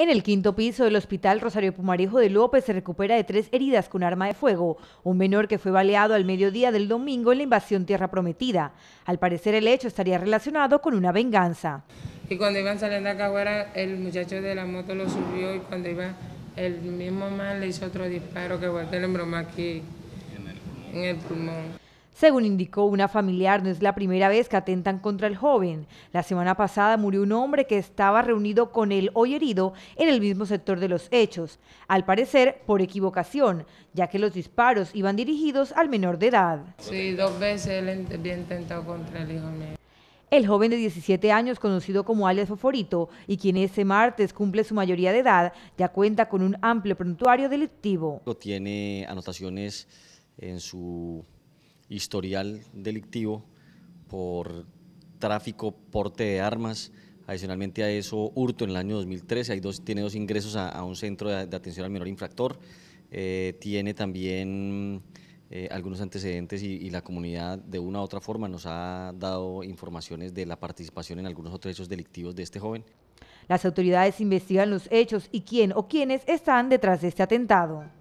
En el quinto piso del Hospital Rosario Pumarejo de López se recupera de tres heridas con arma de fuego, un menor que fue baleado al mediodía del domingo en la invasión Tierra Prometida. Al parecer el hecho estaría relacionado con una venganza. Y cuando iban saliendo acá afuera, el muchacho de la moto lo subió y cuando iba, el mismo man le hizo otro disparo que fue que aquí en el En el pulmón. Según indicó una familiar, no es la primera vez que atentan contra el joven. La semana pasada murió un hombre que estaba reunido con él hoy herido en el mismo sector de los hechos, al parecer por equivocación, ya que los disparos iban dirigidos al menor de edad. Sí, dos veces intentado contra el hijo mío. El joven de 17 años, conocido como alias Foforito, y quien ese martes cumple su mayoría de edad, ya cuenta con un amplio prontuario delictivo. Tiene anotaciones en su historial delictivo por tráfico, porte de armas, adicionalmente a eso hurto en el año 2013, hay dos, tiene dos ingresos a, un centro de, atención al menor infractor, eh, tiene también eh, algunos antecedentes y, y, la comunidad de una u otra forma nos ha dado informaciones de la participación en algunos otros hechos delictivos de este joven. Las autoridades investigan los hechos y quién o quiénes están detrás de este atentado.